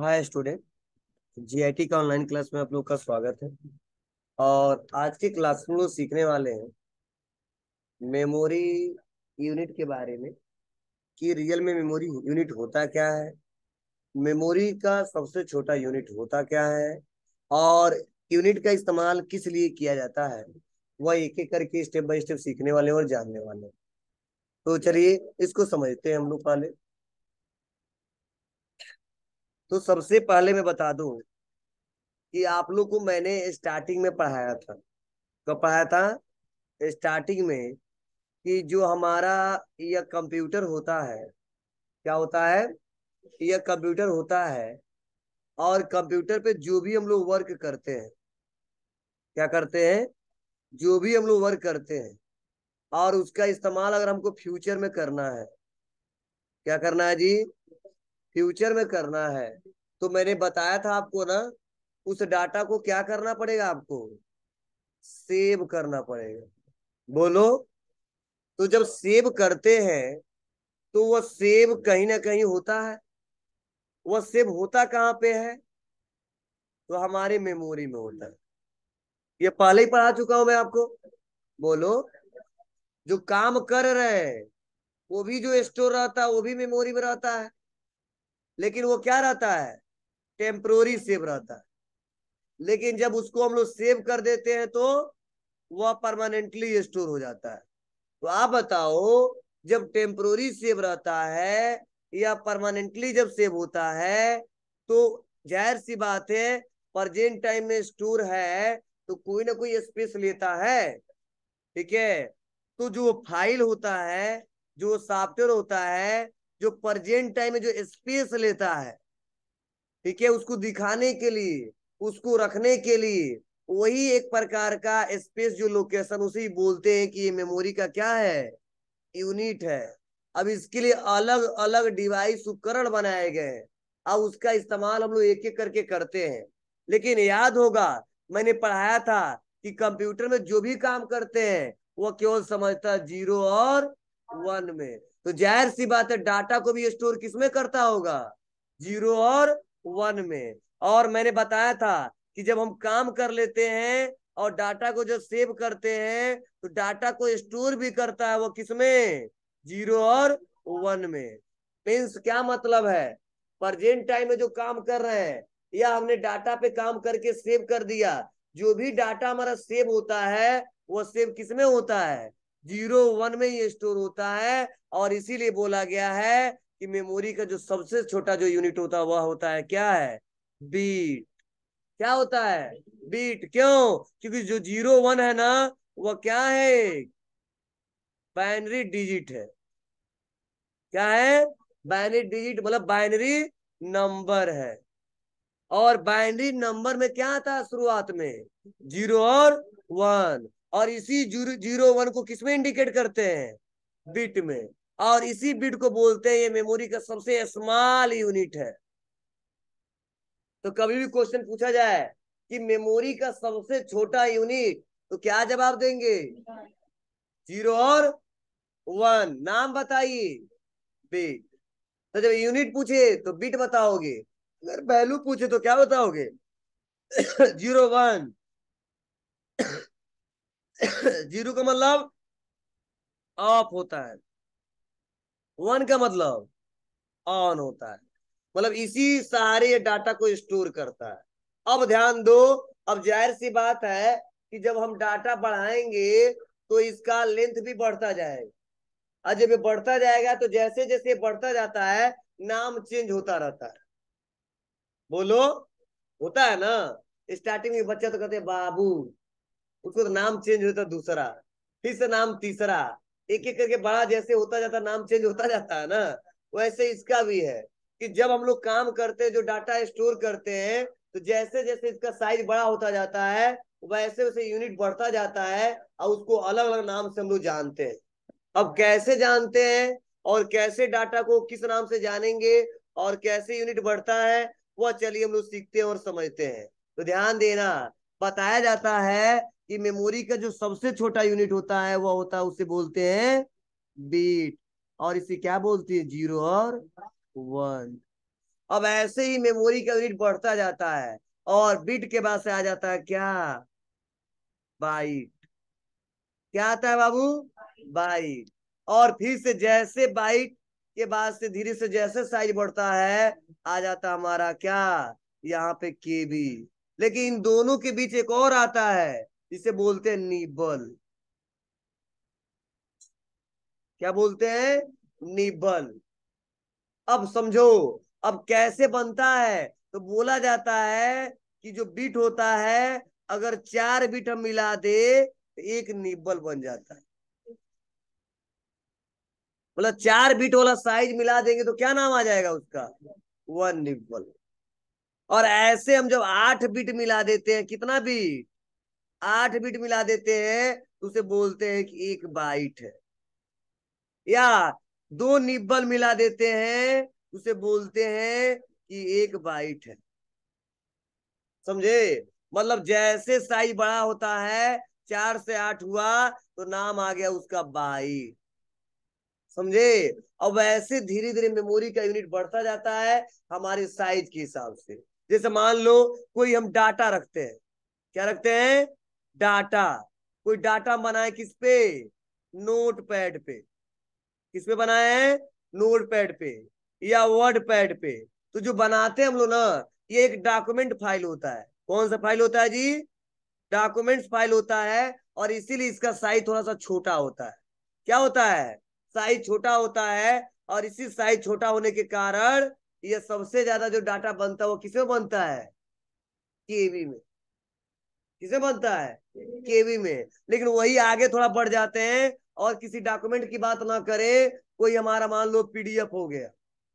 हाय student GIT का online class में आप लोग का स्वागत है और आज के क्लास में लोग सीखने वाले हैं मेमोरी यूनिट के बारे में कि रियल में मेमोरी यूनिट होता क्या है मेमोरी का सबसे छोटा यूनिट होता क्या है और यूनिट का इस्तेमाल किस लिए किया जाता है वह एक एक करके स्टेप बाय स्टेप सीखने वाले और जानने वाले तो चलिए इसको समझते हैं हम लोग पहले तो सबसे पहले मैं बता दू कि आप लोग को मैंने स्टार्टिंग में पढ़ाया था तो पढ़ाया था स्टार्टिंग में कि जो हमारा यह कंप्यूटर होता है क्या होता है यह कंप्यूटर होता है और कंप्यूटर पे जो भी हम लोग वर्क करते हैं क्या करते हैं जो भी हम लोग वर्क करते हैं और उसका इस्तेमाल अगर हमको फ्यूचर में करना है क्या करना है जी फ्यूचर में करना है तो मैंने बताया था आपको ना उस डाटा को क्या करना पड़ेगा आपको सेव करना पड़ेगा बोलो तो जब सेव करते हैं तो वह सेव कहीं ना कहीं होता है वह सेव होता कहाँ पे है तो हमारे मेमोरी में होता है ये पहले ही पढ़ा चुका हूं मैं आपको बोलो जो काम कर रहे हैं वो भी जो स्टोर रहता है वो भी मेमोरी में रहता है लेकिन वो क्या रहता है टेम्प्रोरी सेव रहता है लेकिन जब उसको हम लोग सेव कर देते हैं तो वह परमानेंटली स्टोर हो जाता है तो आप बताओ जब टेम्प्रोरी सेव रहता है या परमानेंटली जब सेव होता है तो जाहिर सी बात है प्रजेंट टाइम में स्टोर है तो कोई ना कोई स्पेस लेता है ठीक है तो जो फाइल होता है जो सॉफ्टवेयर होता है जो प्रजेंट टाइम में जो स्पेस लेता है ठीक है उसको दिखाने के लिए उसको रखने के लिए वही एक प्रकार का स्पेस जो लोकेशन उसे बोलते हैं कि ये मेमोरी का क्या है यूनिट है अब इसके लिए अलग अलग डिवाइस उपकरण बनाए गए हैं अब उसका इस्तेमाल हम लोग एक एक करके करते हैं लेकिन याद होगा मैंने पढ़ाया था कि कंप्यूटर में जो भी काम करते हैं वह केवल समझता जीरो और वन में तो जाहिर सी बात है डाटा को भी स्टोर किसमें करता होगा जीरो और वन में और मैंने बताया था कि जब हम काम कर लेते हैं और डाटा को जब सेव करते हैं तो डाटा को स्टोर भी करता है वो किसमें जीरो और वन में मीन्स क्या मतलब है प्रजेंट टाइम में जो काम कर रहे हैं या हमने डाटा पे काम करके सेव कर दिया जो भी डाटा हमारा सेव होता है वो सेव किसमें होता है जीरो वन में ये स्टोर होता है और इसीलिए बोला गया है कि मेमोरी का जो सबसे छोटा जो यूनिट होता है वह होता है क्या है बीट क्या होता है बीट क्यों क्योंकि जो जीरो वन है ना वह क्या है बाइनरी डिजिट है क्या है बाइनरी डिजिट मतलब बाइनरी नंबर है और बाइनरी नंबर में क्या आता है शुरुआत में जीरो और वन और इसी जीरो जीरो वन को किसमें इंडिकेट करते हैं बिट में और इसी बिट को बोलते हैं ये मेमोरी का सबसे स्मॉल यूनिट है तो कभी भी क्वेश्चन पूछा जाए कि मेमोरी का सबसे छोटा यूनिट तो क्या जवाब देंगे जीरो और वन नाम बताइए बिट तो जब यूनिट पूछे तो बिट बताओगे अगर वैल्यू पूछे तो क्या बताओगे जीरो वन जीरो का मतलब ऑफ होता है वन का मतलब ऑन होता है मतलब इसी सहारे डाटा को स्टोर करता है अब ध्यान दो अब जाहिर सी बात है कि जब हम डाटा बढ़ाएंगे तो इसका लेंथ भी बढ़ता जाएगा और जब ये बढ़ता जाएगा तो जैसे जैसे बढ़ता जाता है नाम चेंज होता रहता है बोलो होता है ना स्टार्टिंग में बच्चा तो कहते हैं बाबू उसको तो नाम चेंज होता दूसरा फिर से नाम तीसरा एक एक करके बड़ा जैसे होता जाता नाम चेंज होता जाता है ना वैसे इसका भी है कि जब हम लोग काम करते हैं जो डाटा स्टोर करते हैं तो जैसे जैसे इसका साइज बड़ा होता जाता है वैसे वैसे यूनिट बढ़ता जाता है और उसको अलग अलग नाम से हम लोग जानते हैं अब कैसे जानते हैं और कैसे डाटा को किस नाम से जानेंगे और कैसे यूनिट बढ़ता है वह चलिए हम लोग सीखते हैं और समझते हैं तो ध्यान देना बताया जाता है कि मेमोरी का जो सबसे छोटा यूनिट होता है वह होता है उसे बोलते हैं बीट और इसे क्या बोलते हैं जीरो और वन अब ऐसे ही मेमोरी का यूनिट बढ़ता जाता है और बीट के बाद से आ जाता है क्या बाइट क्या आता है बाबू बाइट और फिर से जैसे बाइट के बाद से धीरे से जैसे साइज बढ़ता है आ जाता हमारा क्या यहाँ पे के भी लेकिन इन दोनों के बीच एक और आता है इसे बोलते हैं निबल क्या बोलते हैं निबल अब समझो अब कैसे बनता है तो बोला जाता है कि जो बीट होता है अगर चार बीट हम मिला दे तो एक निबल बन जाता है मतलब चार बीट वाला साइज मिला देंगे तो क्या नाम आ जाएगा उसका वन निबल और ऐसे हम जब आठ बीट मिला देते हैं कितना बीट आठ बिट मिला देते हैं तो उसे बोलते हैं कि एक बाइट है या दो निब्बल मिला देते हैं तो उसे बोलते हैं कि एक बाइट है समझे मतलब जैसे साइज बड़ा होता है चार से आठ हुआ तो नाम आ गया उसका बाइट समझे और वैसे धीरे धीरे मेमोरी का यूनिट बढ़ता जाता है हमारे साइज के हिसाब से जैसे मान लो कोई हम डाटा रखते हैं क्या रखते हैं डाटा कोई डाटा बनाए किस पे नोट पैड पे किस पे बनाए नोट पैड पे या वर्ड पैड पे तो जो बनाते हैं हम लोग ना ये एक डॉक्यूमेंट फाइल होता है कौन सा फाइल होता है जी डॉक्यूमेंट फाइल होता है और इसीलिए इसका साइज थोड़ा सा छोटा होता है क्या होता है साइज छोटा होता है और इसी साइज छोटा होने के कारण ये सबसे ज्यादा जो डाटा बनता है वो किसमें बनता है केवी में किसे बनता है केवी में लेकिन वही आगे थोड़ा बढ़ जाते हैं और किसी डॉक्यूमेंट की बात ना करे कोई हमारा मान लो पीडीएफ हो गया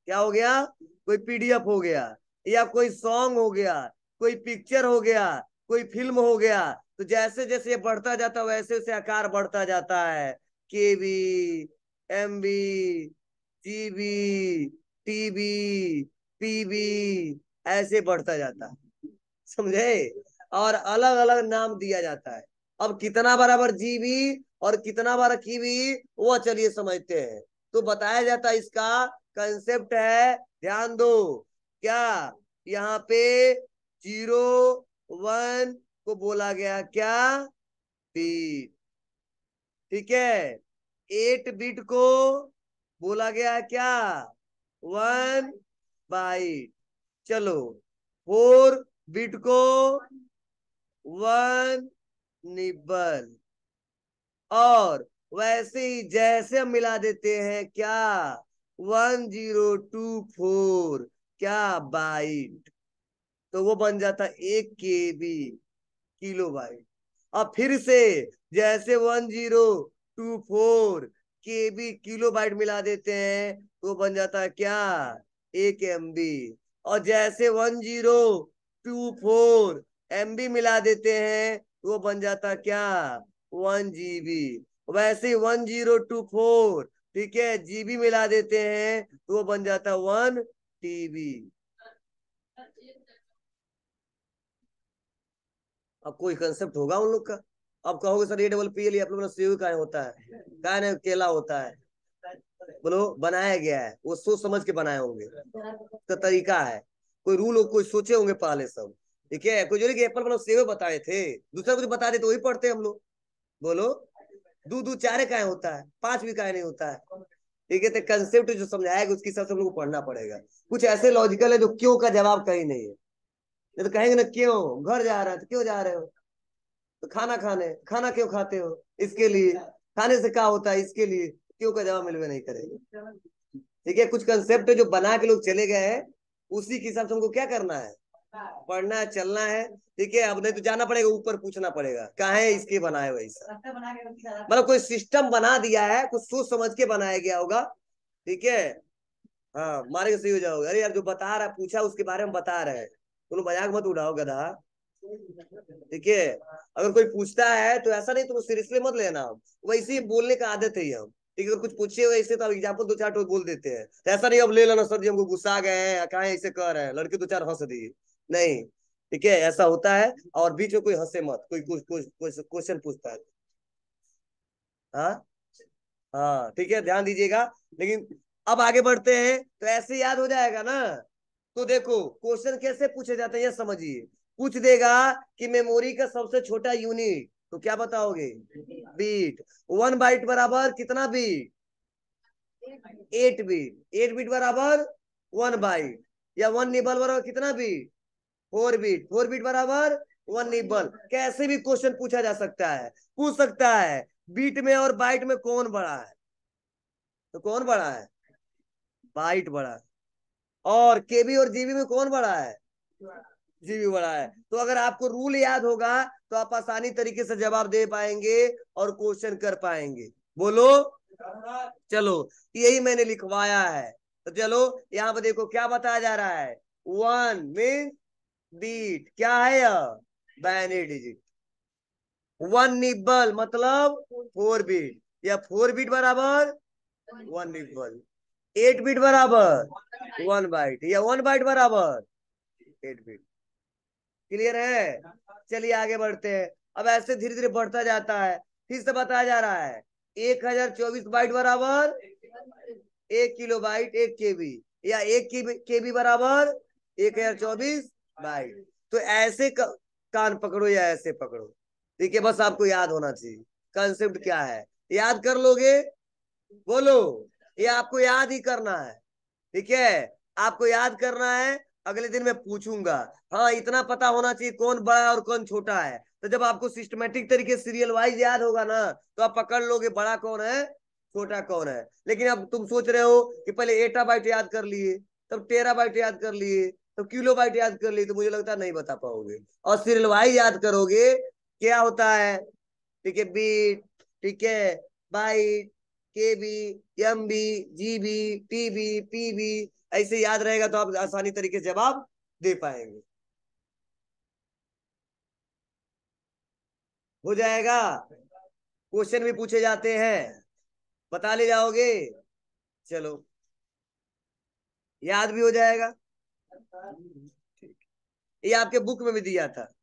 क्या हो गया कोई पीडीएफ हो गया या कोई सॉन्ग हो गया कोई पिक्चर हो गया कोई फिल्म हो गया तो जैसे जैसे ये बढ़ता जाता है वैसे वैसे आकार बढ़ता जाता है K B M B G B T B P B ऐसे बढ़ता जाता है समझे और अलग अलग नाम दिया जाता है अब कितना बराबर जीवी और कितना बार कीवी वो चलिए समझते हैं तो बताया जाता है इसका कंसेप्ट है ध्यान दो क्या यहाँ पे जीरो वन को बोला गया क्या बीट ठीक है एट बीट को बोला गया क्या वन बाइट चलो फोर बीट को वन निबल और वैसे ही जैसे हम मिला देते हैं क्या वन जीरो टू फोर क्या बाइट तो वो बन जाता एक के बी किलो बाइट और फिर से जैसे one zero two four K B kilobyte मिला देते हैं तो बन जाता है क्या एक एम बी और जैसे one zero two four M B मिला देते हैं वो बन जाता क्या वन जीबी वैसे ही वन जीरो टू फोर ठीक है जीबी मिला देते हैं तो वो बन जाता वन टीबी अब कोई कंसेप्ट होगा उन लोग का अब कहोगे सर ये डबल पी एल आप लोग सेव e का होता है का नहीं केला होता है बोलो बनाया गया है वो सोच समझ के बनाए होंगे उसका तो तरीका है कोई रूल हो कोई सोचे होंगे पहले सब ठीक है कुछ एप्पल वालों सेव बताए थे दूसरा कुछ बता दे तो वही पढ़ते हम लोग बोलो दू दू चारे काय होता है पांच भी काय नहीं होता है ठीक है तो कंसेप्ट जो समझाएगा उसके हिसाब से हम लोग को पढ़ना पड़ेगा कुछ ऐसे लॉजिकल है जो क्यों का जवाब कहीं नहीं है नहीं तो कहेंगे ना क्यों घर जा रहा है तो क्यों जा रहे हो तो खाना खाने खाना क्यों खाते हो इसके लिए खाने से क्या होता है इसके लिए क्यों का जवाब मिलवे नहीं करेंगे ठीक है कुछ कंसेप्ट जो बना के लोग चले गए हैं उसी के हिसाब से हमको क्या करना है पढ़ना है चलना है ठीक है अब नहीं तो जाना पड़ेगा ऊपर पूछना पड़ेगा कहा इसके बनाए वैसा मतलब कोई सिस्टम बना दिया है कुछ सोच समझ के बनाया गया होगा ठीक है हाँ मारे सही हो जाओगे अरे यार जो बता रहा पूछा उसके बारे में बता रहे हैं तुम मजाक मत उड़ाओ गधा ठीक है अगर कोई पूछता है तो ऐसा नहीं तुम सीरियसली मत लेना वैसे ही बोलने का आदत है हम ठीक है अगर कुछ पूछे वैसे तो एग्जाम्पल दो चार तो बोल देते हैं तो ऐसा नहीं अब ले लेना सर जी हमको गुस्सा गए हैं कहा ऐसे कर रहे हैं लड़के दो चार हंस दिए नहीं ठीक है ऐसा होता है और बीच में कोई हंसे मत कोई कुछ कुछ क्वेश्चन पूछता है हाँ हाँ ठीक है ध्यान दीजिएगा लेकिन अब आगे बढ़ते हैं तो ऐसे याद हो जाएगा ना तो देखो क्वेश्चन कैसे पूछे जाते हैं समझिए पूछ देगा कि मेमोरी का सबसे छोटा यूनिट तो क्या बताओगे बीट वन बाइट बराबर कितना bit eight bit eight bit बराबर वन बाइट या वन निबल बराबर कितना bit four bit four bit बराबर वन निबल कैसे भी क्वेश्चन पूछा जा सकता है पूछ सकता है बीट में और बाइट में कौन बड़ा है तो कौन बड़ा है बाइट बड़ा और केबी और जीबी में कौन बड़ा है जीबी बड़ा है तो अगर आपको रूल याद होगा तो आप आसानी तरीके से जवाब दे पाएंगे और क्वेश्चन कर पाएंगे बोलो चलो यही मैंने लिखवाया है तो चलो यहाँ पर देखो क्या बताया जा रहा है वन मीन बीट क्या है यह बाइनरी डिजिट वन निबल मतलब फोर बीट या फोर बीट बराबर वन निबल एट बीट बराबर वन बाइट या वन बाइट बराबर एट बीट क्लियर है चलिए आगे बढ़ते हैं अब ऐसे धीरे धीरे बढ़ता जाता है फिर से बताया जा रहा है एक हजार चौबीस बाइट बराबर एक किलो बाइट एक केबी या एक केबी बराबर एक हजार चौबीस बाय तो ऐसे कान पकड़ो या ऐसे पकड़ो ठीक है बस आपको याद होना चाहिए कंसेप्ट क्या है याद कर लोगे बोलो ये आपको याद ही करना है ठीक है आपको याद करना है अगले दिन मैं पूछूंगा हाँ इतना पता होना चाहिए कौन बड़ा और कौन छोटा है तो जब आपको सिस्टमेटिक तरीके सीरियल वाइज याद होगा ना तो आप पकड़ लोगे बड़ा कौन है छोटा कौन है लेकिन अब तुम सोच रहे हो कि पहले एटा बाइट याद कर लिए तब टेरा बाइट याद कर लिए तो किलो बाइट याद कर ली तो मुझे लगता नहीं बता पाओगे और सीरियल वाइज याद करोगे क्या होता है ठीक है बीट ठीक है byte K B M B G B T B P B ऐसे याद रहेगा तो आप आसानी तरीके से जवाब दे पाएंगे हो जाएगा क्वेश्चन भी पूछे जाते हैं बता ले जाओगे चलो याद भी हो जाएगा ये आपके बुक में भी दिया था